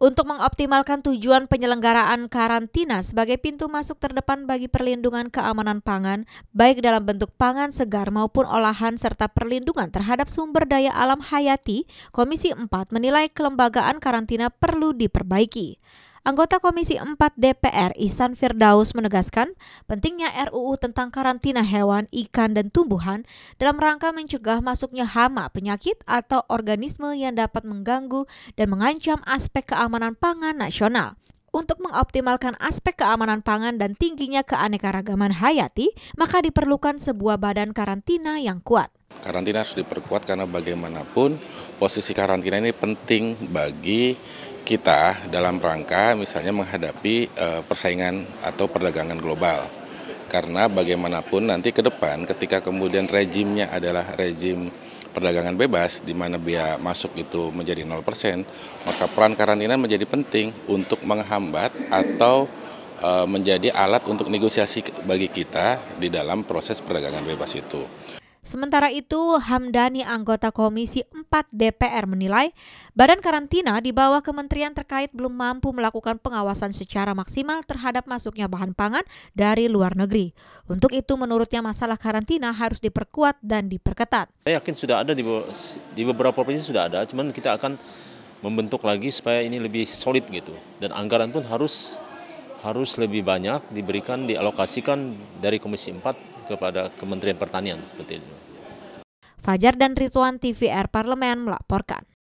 untuk mengoptimalkan tujuan penyelenggaraan karantina sebagai pintu masuk terdepan bagi perlindungan keamanan pangan, baik dalam bentuk pangan segar maupun olahan serta perlindungan terhadap sumber daya alam hayati, Komisi 4 menilai kelembagaan karantina perlu diperbaiki. Anggota Komisi 4 DPR Isan Firdaus menegaskan pentingnya RUU tentang karantina hewan, ikan, dan tumbuhan dalam rangka mencegah masuknya hama, penyakit, atau organisme yang dapat mengganggu dan mengancam aspek keamanan pangan nasional untuk mengoptimalkan aspek keamanan pangan dan tingginya keanekaragaman hayati, maka diperlukan sebuah badan karantina yang kuat karantina harus diperkuat karena bagaimanapun posisi karantina ini penting bagi kita dalam rangka misalnya menghadapi eh, persaingan atau perdagangan global. Karena bagaimanapun nanti ke depan ketika kemudian rejimnya adalah rejim perdagangan bebas di mana biaya masuk itu menjadi 0%, maka peran karantina menjadi penting untuk menghambat atau eh, menjadi alat untuk negosiasi bagi kita di dalam proses perdagangan bebas itu. Sementara itu, Hamdani anggota Komisi 4 DPR menilai badan karantina di bawah kementerian terkait belum mampu melakukan pengawasan secara maksimal terhadap masuknya bahan pangan dari luar negeri. Untuk itu menurutnya masalah karantina harus diperkuat dan diperketat. Saya yakin sudah ada di, di beberapa provinsi sudah ada, cuman kita akan membentuk lagi supaya ini lebih solid gitu. Dan anggaran pun harus harus lebih banyak diberikan, dialokasikan dari Komisi 4 kepada Kementerian Pertanian seperti itu. Fajar dan Rituan TVR Parlemen melaporkan.